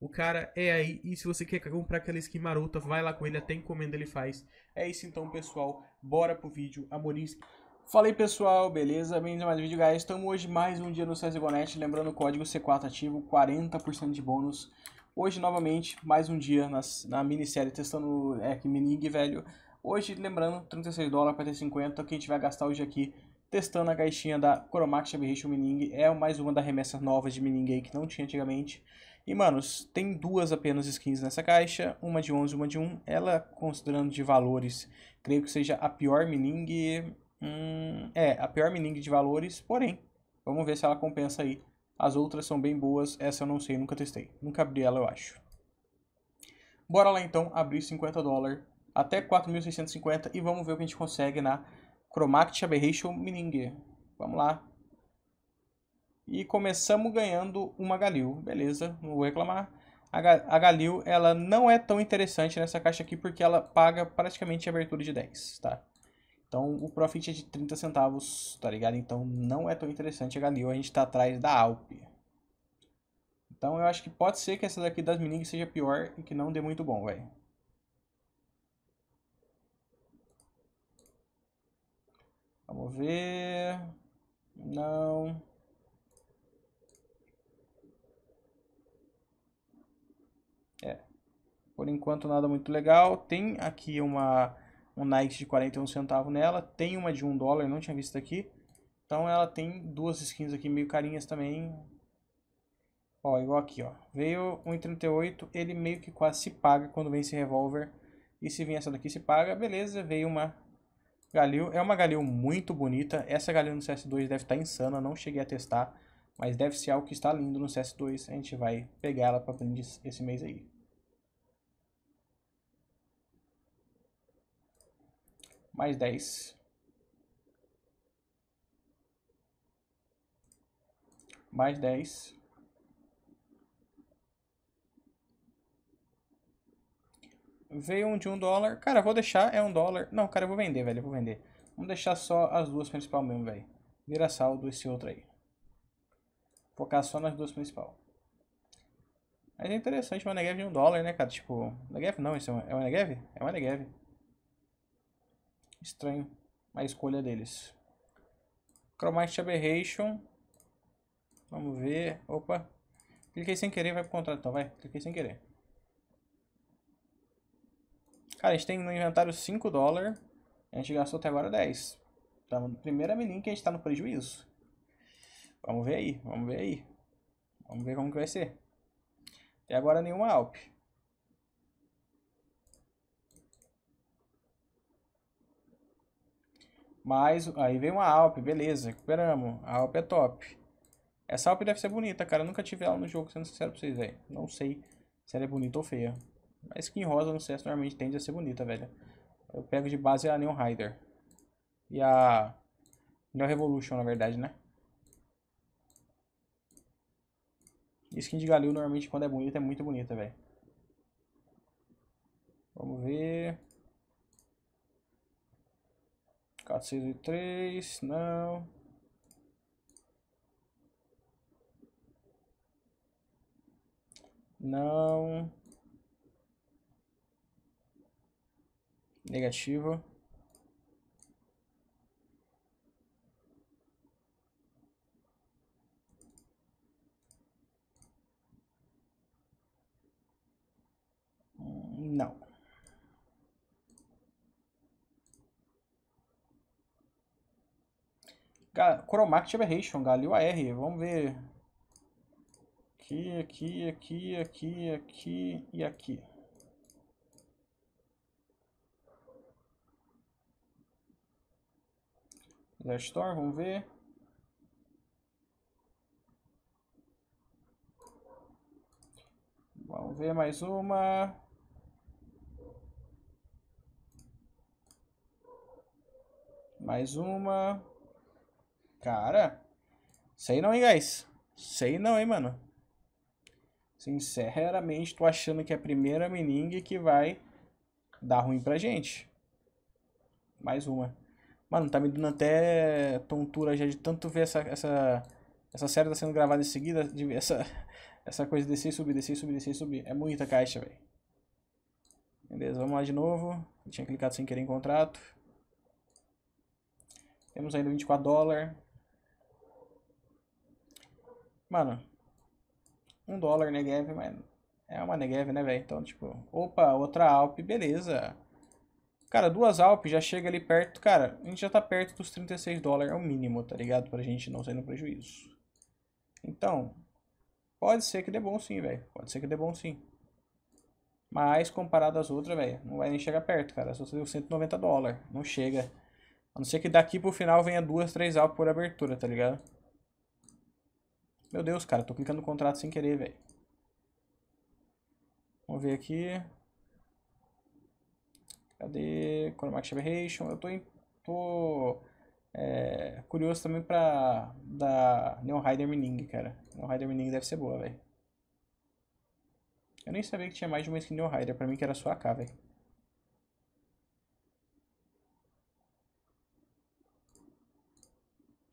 o cara é aí. E se você quer comprar aquela skin marota, vai lá com ele, até encomenda ele faz. É isso então, pessoal. Bora pro vídeo. fala aí pessoal, beleza? Bem-vindos a mais um vídeo, guys. Estamos hoje mais um dia no CSGONet. Lembrando o código C4 ativo, 40% de bônus. Hoje, novamente, mais um dia nas, na minissérie testando é, que minig, velho. Hoje, lembrando, 36 dólares para ter 50, que a gente vai gastar hoje aqui testando a caixinha da Chromax Aberration Mining É mais uma das remessas novas de Mining aí que não tinha antigamente. E, manos, tem duas apenas skins nessa caixa, uma de 11 e uma de 1. Ela, considerando de valores, creio que seja a pior Mining Hum, é, a pior Mining de valores, porém, vamos ver se ela compensa aí. As outras são bem boas, essa eu não sei, nunca testei. Nunca abri ela, eu acho. Bora lá, então, abrir 50 dólares até 4.650 e vamos ver o que a gente consegue na Chromatic Aberration Mininger. Vamos lá. E começamos ganhando uma Galil. Beleza, não vou reclamar. A Galil, ela não é tão interessante nessa caixa aqui porque ela paga praticamente abertura de 10, tá? Então o profit é de 30 centavos, tá ligado? Então não é tão interessante a Galil, a gente tá atrás da Alp. Então eu acho que pode ser que essa daqui das Mining seja pior e que não dê muito bom, velho. Vamos ver. Não. É. Por enquanto nada muito legal. Tem aqui uma um Nike de 41 centavo nela, tem uma de 1 dólar, não tinha visto aqui. Então ela tem duas skins aqui meio carinhas também. Ó, igual aqui, ó. Veio 1,38, ele meio que quase se paga quando vem esse revólver. E se vem essa daqui se paga, beleza, veio uma Galil é uma Galil muito bonita. Essa Galil no CS2 deve estar tá insana, não cheguei a testar. Mas deve ser algo que está lindo no CS2. A gente vai pegar ela para aprender esse mês aí. Mais 10. Mais 10. Veio um de um dólar. Cara, vou deixar, é um dólar. Não, cara, eu vou vender, velho, eu vou vender. Vamos deixar só as duas principais mesmo, velho. Vira saldo esse outro aí. Focar só nas duas principais. Mas é interessante uma Negev de um dólar, né, cara? Tipo, Negev não, isso é uma, é uma Negev? É uma Negev. Estranho a escolha deles. Chromatic Aberration. Vamos ver. Opa. Cliquei sem querer, vai pro contrato então, vai. Cliquei sem querer. Cara, a gente tem no inventário 5 dólares. A gente gastou até agora 10. Estamos no primeiro milim que a gente está no prejuízo. Vamos ver aí, vamos ver aí. Vamos ver como que vai ser. Até agora nenhuma Alp. Mas aí vem uma Alp, beleza, recuperamos. A Alp é top. Essa Alp deve ser bonita, cara. Eu nunca tive ela no jogo, sendo sincero pra vocês, velho. Não sei se ela é bonita ou feia. A skin rosa no CS normalmente tende a ser bonita, velho. Eu pego de base a Neon Rider. E a... Neon Revolution, na verdade, né? Skin de Galil, normalmente, quando é bonita, é muito bonita, velho. Vamos ver... 403, não... Não... negativa. Hum, não. Chromatic Aberration, Galil AR. Vamos ver. Aqui, aqui, aqui, aqui, aqui e aqui. na Store, vamos ver. Vamos ver mais uma. Mais uma. Cara, sei não, hein, guys. Sei não, hein, mano. Sinceramente, tô achando que é a primeira meningue que vai dar ruim pra gente. Mais uma. Mano, tá me dando até tontura já de tanto ver essa, essa, essa série tá sendo gravada em seguida, de ver essa, essa coisa de descer e subir, descer e subir, descer e subir. É muita caixa, velho. Beleza, vamos lá de novo. Eu tinha clicado sem querer em contrato. Temos ainda 24 dólares. Mano, um dólar negueve mas é uma negueve né, velho? Então, tipo, opa, outra Alp, beleza. Cara, duas Alpes já chega ali perto, cara, a gente já tá perto dos 36 dólares, é o mínimo, tá ligado? Pra gente não sair no prejuízo. Então, pode ser que dê bom sim, velho, pode ser que dê bom sim. Mas, comparado às outras, velho, não vai nem chegar perto, cara, só deu 190 dólares, não chega. A não ser que daqui pro final venha duas, três Alpes por abertura, tá ligado? Meu Deus, cara, tô clicando no contrato sem querer, velho. Vamos ver aqui. Cadê Chromatic Aberration? Eu tô, em, tô é, curioso também pra da Neon Rider Mining, cara. Neon Rider Mining deve ser boa, velho. Eu nem sabia que tinha mais de uma skin Neon Rider, pra mim que era só AK, velho.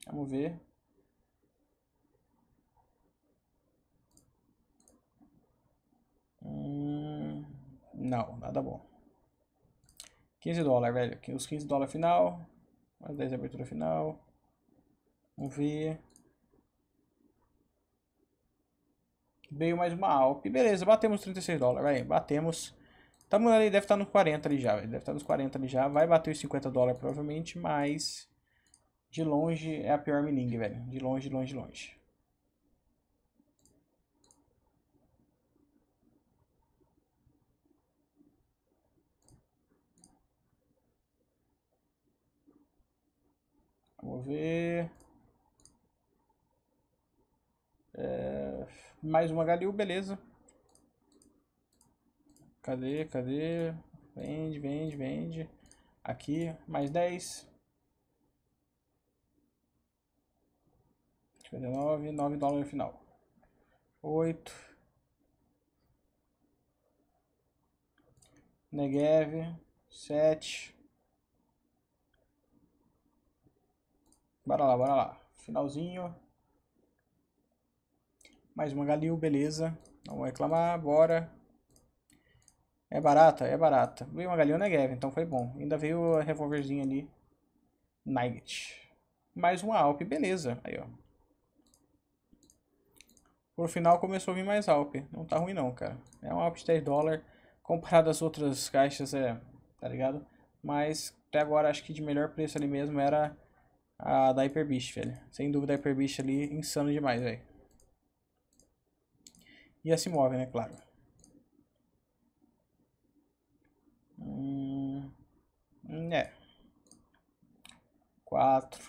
Vamos ver. Hum, não, nada bom. 15 dólares, velho. Os 15 dólares final. Mais 10 abertura final. Vamos ver. Veio mais uma Alp. Beleza, batemos 36 dólares, velho. Batemos. Tá ali, deve estar tá nos 40 ali já, velho. Deve estar tá nos 40 ali já. Vai bater os 50 dólares provavelmente, mas... De longe é a pior mining, velho. De longe, longe, longe. Vamos ver. É, mais uma Galil, beleza. Cadê, cadê? Vende, vende, vende. Aqui, mais 10. 59, 9 dólares no final. 8. Negev, 7. Bora lá, bora lá. Finalzinho. Mais uma Galil, beleza. Não vou reclamar, bora. É barata, é barata. Veio uma Galil na é Gavin, então foi bom. Ainda veio a revolverzinha ali. Nugget. Mais uma Alp, beleza. Aí, ó. Por final começou a vir mais Alp. Não tá ruim não, cara. É uma Alp de 10 dólares. Comparado às outras caixas, é... Tá ligado? Mas até agora acho que de melhor preço ali mesmo era a da Beast, velho. Sem dúvida a Beast ali, insano demais, velho. E a se move, né, claro. Hum, hum, é. Quatro.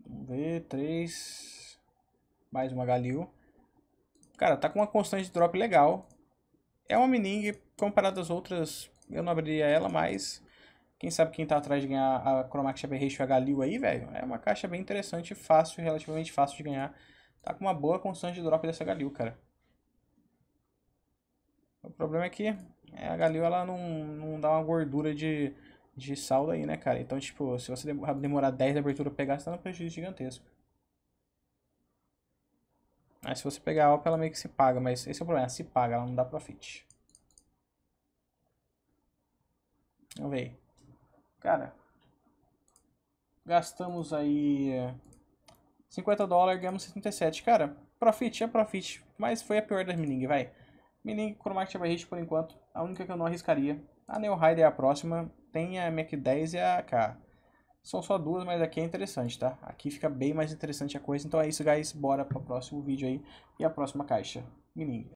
Vamos ver, três. Mais uma Galil. Cara, tá com uma constante de drop legal. É uma mining comparado às outras, eu não abriria ela, mas quem sabe quem tá atrás de ganhar a Chromax Shaper Ratio a Galil aí, velho, é uma caixa bem interessante, fácil, relativamente fácil de ganhar. Tá com uma boa constante de drop dessa Galil, cara. O problema é que a Galil, ela não, não dá uma gordura de, de saldo aí, né, cara? Então, tipo, se você demorar 10 de abertura pra pegar, você tá num prejuízo gigantesco. mas se você pegar a OP, ela meio que se paga, mas esse é o problema, se paga, ela não dá profit. Vamos ver aí. Cara, gastamos aí 50 é, dólares, ganhamos 77. Cara, profit é profit, mas foi a pior das Mining, vai. Mining, Chromatic Average por enquanto, a única que eu não arriscaria. A Neo Rider é a próxima, tem a Mac 10 e a K. São só duas, mas aqui é interessante, tá? Aqui fica bem mais interessante a coisa. Então é isso, guys. Bora para o próximo vídeo aí e a próxima caixa. Mining.